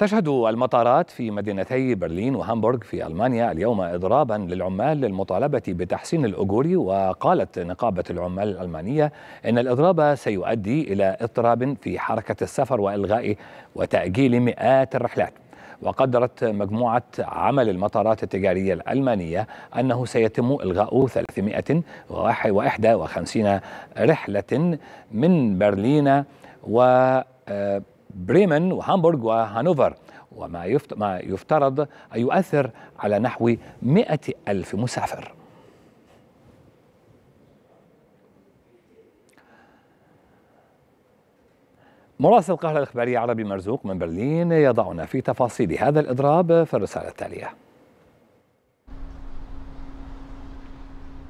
تشهد المطارات في مدينتي برلين وهامبورغ في المانيا اليوم اضرابا للعمال للمطالبه بتحسين الاجور وقالت نقابه العمال الالمانيه ان الاضراب سيؤدي الى اضطراب في حركه السفر والغاء وتاجيل مئات الرحلات وقدرت مجموعة عمل المطارات التجارية الألمانية أنه سيتم إلغاء 351 رحلة من برلين و آه، بريمن وهامبورغ وهانوفر وما يفترض أن يؤثر على نحو 100 ألف مسافر مراسل القاهرة الإخبارية عربي مرزوق من برلين يضعنا في تفاصيل هذا الإضراب في الرسالة التالية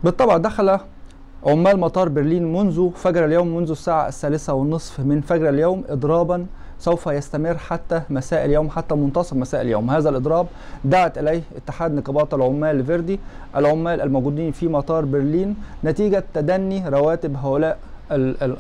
بالطبع دخل عمال مطار برلين منذ فجر اليوم منذ الساعة الثالثة والنصف من فجر اليوم إضرابا سوف يستمر حتى مساء اليوم حتى منتصف مساء اليوم هذا الإضراب دعت إليه اتحاد نقابات العمال فيردي العمال الموجودين في مطار برلين نتيجة تدني رواتب هؤلاء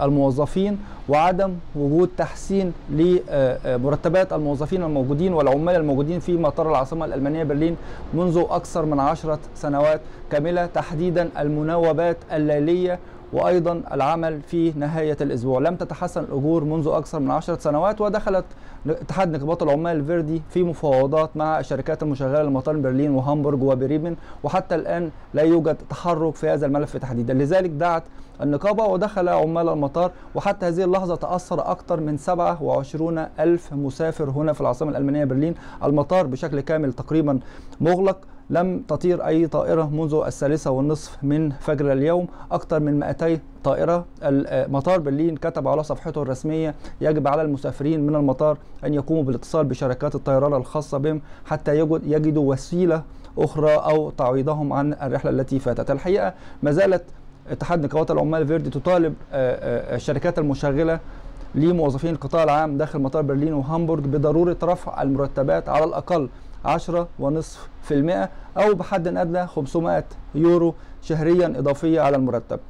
الموظفين وعدم وجود تحسين لمرتبات آه، آه، الموظفين الموجودين والعمال الموجودين في مطار العاصمة الألمانية برلين منذ أكثر من عشرة سنوات كاملة تحديدا المناوبات الليلية وأيضا العمل في نهاية الأسبوع لم تتحسن الأجور منذ أكثر من 10 سنوات ودخلت اتحاد نقابات العمال الفيردي في مفاوضات مع الشركات المشغلة لمطار برلين وهامبورغ وبريبن وحتى الآن لا يوجد تحرك في هذا الملف تحديدا لذلك دعت النقابة ودخل عمال المطار وحتى هذه اللحظة تأثر أكثر من 27 ألف مسافر هنا في العاصمة الألمانية برلين المطار بشكل كامل تقريبا مغلق لم تطير أي طائرة منذ الثالثة والنصف من فجر اليوم أكثر من 200 طائرة مطار برلين كتب على صفحته الرسمية يجب على المسافرين من المطار أن يقوموا بالاتصال بشركات الطيران الخاصة بهم حتى يجدوا وسيلة أخرى أو تعويضهم عن الرحلة التي فاتت الحقيقة ما زالت اتحاد نقابات العمال فيردي تطالب آه، آه، الشركات المشغلة لموظفين القطاع العام داخل مطار برلين وهامبورغ بضرورة رفع المرتبات على الأقل 10.5% أو بحد أدنى 500 يورو شهريا إضافية على المرتب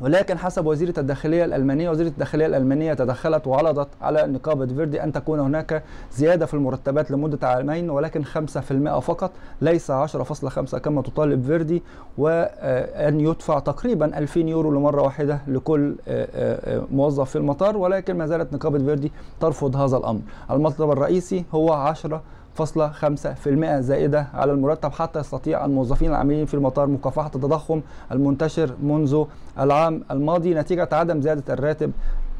ولكن حسب وزيرة الداخلية الألمانية وزيرة الداخلية الألمانية تدخلت وعرضت على نقابة فيردي أن تكون هناك زيادة في المرتبات لمدة عامين ولكن 5% فقط ليس 10.5 كما تطالب فيردي وأن يدفع تقريبا 2000 يورو لمرة واحدة لكل آه، آه، آه، موظف في المطار ولكن ما زالت نقابة فيردي ترفض هذا الأمر المطلب الرئيسي هو 10 0.5% زائدة على المرتب حتى يستطيع الموظفين العاملين في المطار مكافحة التضخم المنتشر منذ العام الماضي نتيجة عدم زيادة الراتب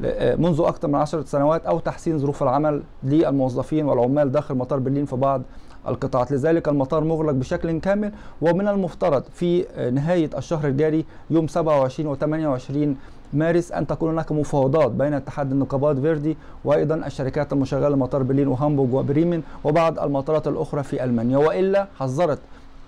آه، منذ أكثر من 10 سنوات أو تحسين ظروف العمل للموظفين والعمال داخل مطار برلين في بعض القطاعات لذلك المطار مغلق بشكل كامل ومن المفترض في آه، نهاية الشهر الجاري يوم 27 و 28 مارس أن تكون هناك مفاوضات بين اتحاد النقابات فيردي وأيضا الشركات المشغلة مطار برلين وهامبورغ وبريمن وبعض المطارات الأخرى في ألمانيا وإلا حذرت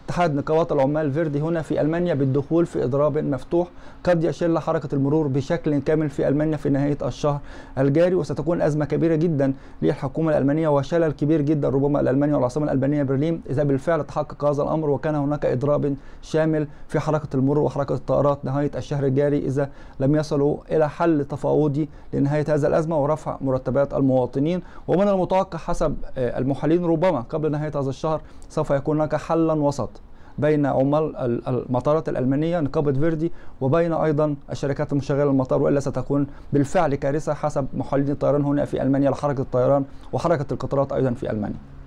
اتحاد نقابات العمال فيردي هنا في المانيا بالدخول في اضراب مفتوح قد يشل حركه المرور بشكل كامل في المانيا في نهايه الشهر الجاري وستكون ازمه كبيره جدا للحكومه الالمانيه وشلل كبير جدا ربما الالمانيه والعاصمه الالمانيه برلين اذا بالفعل تحقق هذا الامر وكان هناك اضراب شامل في حركه المرور وحركه الطائرات نهايه الشهر الجاري اذا لم يصلوا الى حل تفاوضي لنهايه هذا الازمه ورفع مرتبات المواطنين ومن المتوقع حسب المحللين ربما قبل نهايه هذا الشهر سوف يكون هناك حلا وسط بين عمال المطارات الألمانية نقابة فيردي وبين أيضا الشركات المشغلة المطار وإلا ستكون بالفعل كارثة حسب محللين الطيران هنا في ألمانيا لحركة الطيران وحركة القطارات أيضا في ألمانيا